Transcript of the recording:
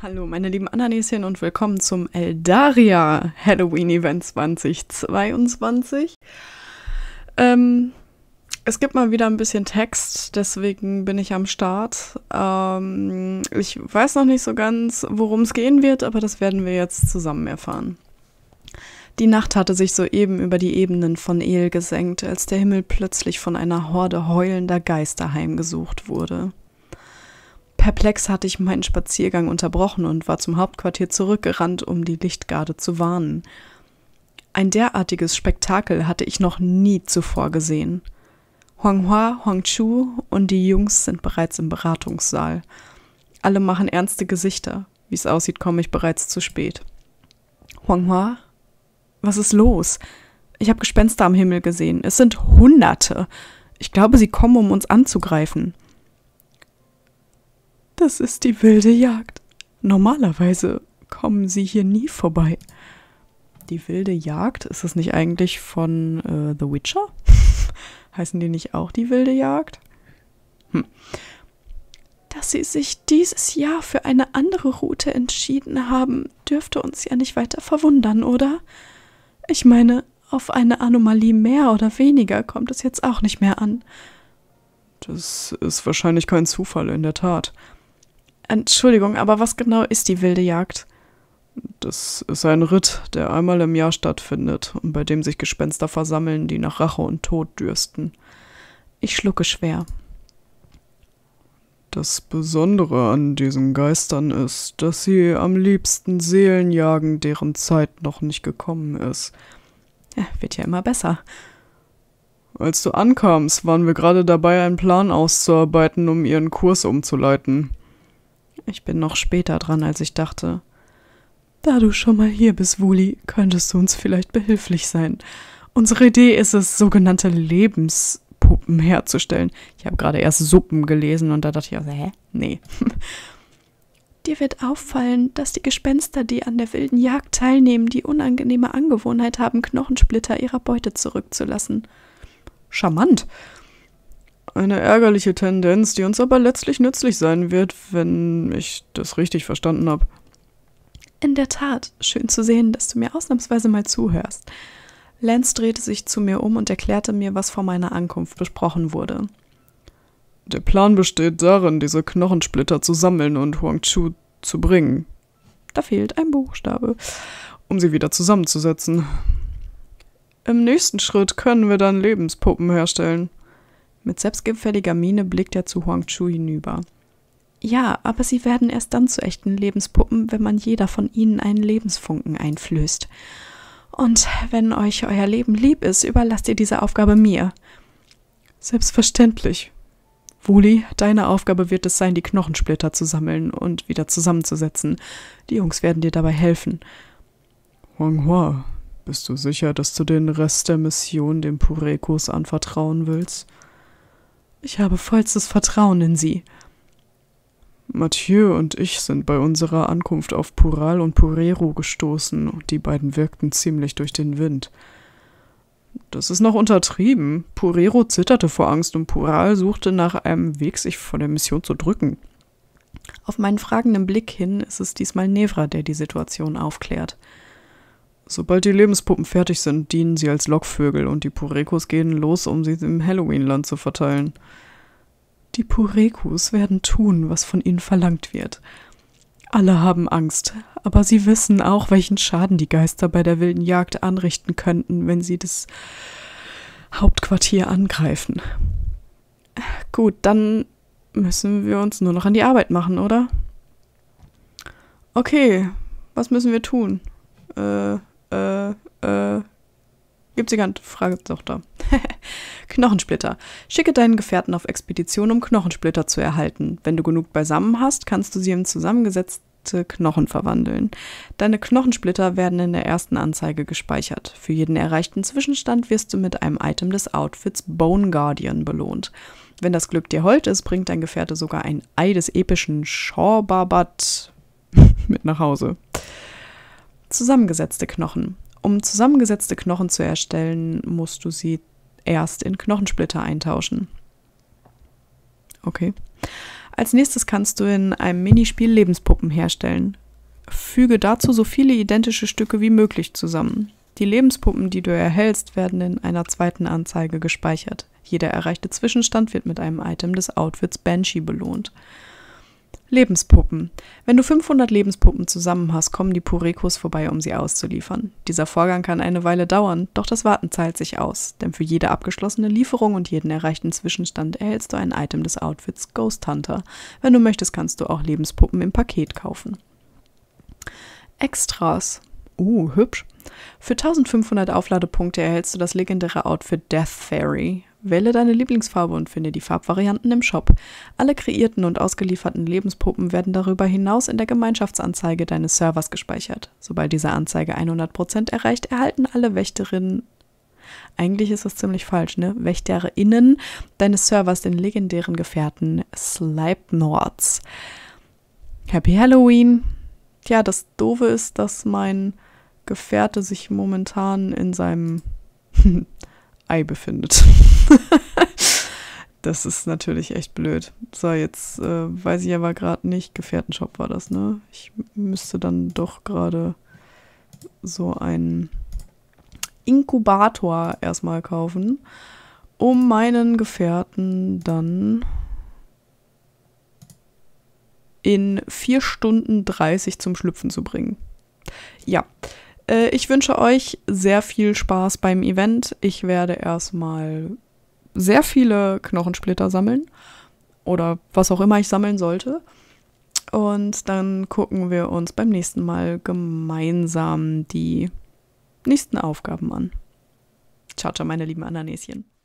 Hallo, meine lieben Ananäschen und willkommen zum Eldaria Halloween Event 2022. Ähm, es gibt mal wieder ein bisschen Text, deswegen bin ich am Start. Ähm, ich weiß noch nicht so ganz, worum es gehen wird, aber das werden wir jetzt zusammen erfahren. Die Nacht hatte sich soeben über die Ebenen von El gesenkt, als der Himmel plötzlich von einer Horde heulender Geister heimgesucht wurde. Perplex hatte ich meinen Spaziergang unterbrochen und war zum Hauptquartier zurückgerannt, um die Lichtgarde zu warnen. Ein derartiges Spektakel hatte ich noch nie zuvor gesehen. Huanghua, Huangchu und die Jungs sind bereits im Beratungssaal. Alle machen ernste Gesichter. Wie es aussieht, komme ich bereits zu spät. Huanghua, was ist los? Ich habe Gespenster am Himmel gesehen. Es sind Hunderte. Ich glaube, sie kommen, um uns anzugreifen. Das ist die wilde Jagd. Normalerweise kommen sie hier nie vorbei. Die wilde Jagd, ist das nicht eigentlich von äh, The Witcher? Heißen die nicht auch die wilde Jagd? Hm. Dass sie sich dieses Jahr für eine andere Route entschieden haben, dürfte uns ja nicht weiter verwundern, oder? Ich meine, auf eine Anomalie mehr oder weniger kommt es jetzt auch nicht mehr an. Das ist wahrscheinlich kein Zufall in der Tat. Entschuldigung, aber was genau ist die wilde Jagd? Das ist ein Ritt, der einmal im Jahr stattfindet und bei dem sich Gespenster versammeln, die nach Rache und Tod dürsten. Ich schlucke schwer. Das Besondere an diesen Geistern ist, dass sie am liebsten Seelen jagen, deren Zeit noch nicht gekommen ist. Ja, wird ja immer besser. Als du ankamst, waren wir gerade dabei, einen Plan auszuarbeiten, um ihren Kurs umzuleiten. Ich bin noch später dran, als ich dachte. Da du schon mal hier bist, Wuli, könntest du uns vielleicht behilflich sein. Unsere Idee ist es, sogenannte Lebenspuppen herzustellen. Ich habe gerade erst Suppen gelesen und da dachte ich, also, hä? Nee. Dir wird auffallen, dass die Gespenster, die an der wilden Jagd teilnehmen, die unangenehme Angewohnheit haben, Knochensplitter ihrer Beute zurückzulassen. Charmant. Eine ärgerliche Tendenz, die uns aber letztlich nützlich sein wird, wenn ich das richtig verstanden habe. In der Tat, schön zu sehen, dass du mir ausnahmsweise mal zuhörst. Lenz drehte sich zu mir um und erklärte mir, was vor meiner Ankunft besprochen wurde. Der Plan besteht darin, diese Knochensplitter zu sammeln und Huang Chu zu bringen. Da fehlt ein Buchstabe, um sie wieder zusammenzusetzen. Im nächsten Schritt können wir dann Lebenspuppen herstellen. Mit selbstgefälliger Miene blickt er zu Huang Chu hinüber. Ja, aber sie werden erst dann zu echten Lebenspuppen, wenn man jeder von ihnen einen Lebensfunken einflößt. Und wenn euch euer Leben lieb ist, überlasst ihr diese Aufgabe mir. Selbstverständlich. Wuli, deine Aufgabe wird es sein, die Knochensplitter zu sammeln und wieder zusammenzusetzen. Die Jungs werden dir dabei helfen. Huang Hua, bist du sicher, dass du den Rest der Mission dem Purekos anvertrauen willst? Ich habe vollstes Vertrauen in Sie. Mathieu und ich sind bei unserer Ankunft auf Pural und Purero gestoßen und die beiden wirkten ziemlich durch den Wind. Das ist noch untertrieben. Purero zitterte vor Angst und Pural suchte nach einem Weg, sich von der Mission zu drücken. Auf meinen fragenden Blick hin ist es diesmal Nevra, der die Situation aufklärt. Sobald die Lebenspuppen fertig sind, dienen sie als Lockvögel und die Purekus gehen los, um sie im Halloweenland zu verteilen. Die Purekus werden tun, was von ihnen verlangt wird. Alle haben Angst, aber sie wissen auch, welchen Schaden die Geister bei der wilden Jagd anrichten könnten, wenn sie das Hauptquartier angreifen. Gut, dann müssen wir uns nur noch an die Arbeit machen, oder? Okay, was müssen wir tun? Äh, 70er Frage doch da. Knochensplitter. Schicke deinen Gefährten auf Expedition, um Knochensplitter zu erhalten. Wenn du genug beisammen hast, kannst du sie in zusammengesetzte Knochen verwandeln. Deine Knochensplitter werden in der ersten Anzeige gespeichert. Für jeden erreichten Zwischenstand wirst du mit einem Item des Outfits Bone Guardian belohnt. Wenn das Glück dir hold ist, bringt dein Gefährte sogar ein Ei des epischen Schorbabat mit nach Hause. Zusammengesetzte Knochen. Um zusammengesetzte Knochen zu erstellen, musst du sie erst in Knochensplitter eintauschen. Okay. Als nächstes kannst du in einem Minispiel Lebenspuppen herstellen. Füge dazu so viele identische Stücke wie möglich zusammen. Die Lebenspuppen, die du erhältst, werden in einer zweiten Anzeige gespeichert. Jeder erreichte Zwischenstand wird mit einem Item des Outfits Banshee belohnt. Lebenspuppen. Wenn du 500 Lebenspuppen zusammen hast, kommen die Purekos vorbei, um sie auszuliefern. Dieser Vorgang kann eine Weile dauern, doch das Warten zahlt sich aus, denn für jede abgeschlossene Lieferung und jeden erreichten Zwischenstand erhältst du ein Item des Outfits Ghost Hunter. Wenn du möchtest, kannst du auch Lebenspuppen im Paket kaufen. Extras. Uh, hübsch. Für 1500 Aufladepunkte erhältst du das legendäre Outfit Death Fairy. Wähle deine Lieblingsfarbe und finde die Farbvarianten im Shop. Alle kreierten und ausgelieferten Lebenspuppen werden darüber hinaus in der Gemeinschaftsanzeige deines Servers gespeichert. Sobald diese Anzeige 100% erreicht, erhalten alle Wächterinnen eigentlich ist das ziemlich falsch, ne? WächterInnen deines Servers den legendären Gefährten Sleipnords. Happy Halloween! Tja, das Doofe ist, dass mein Gefährte sich momentan in seinem Ei befindet. das ist natürlich echt blöd. So, jetzt äh, weiß ich aber gerade nicht. Gefährtenshop war das, ne? Ich müsste dann doch gerade so einen Inkubator erstmal kaufen, um meinen Gefährten dann in 4 Stunden 30 zum Schlüpfen zu bringen. Ja, äh, ich wünsche euch sehr viel Spaß beim Event. Ich werde erstmal sehr viele Knochensplitter sammeln oder was auch immer ich sammeln sollte. Und dann gucken wir uns beim nächsten Mal gemeinsam die nächsten Aufgaben an. Ciao, ciao, meine lieben Ananäschen.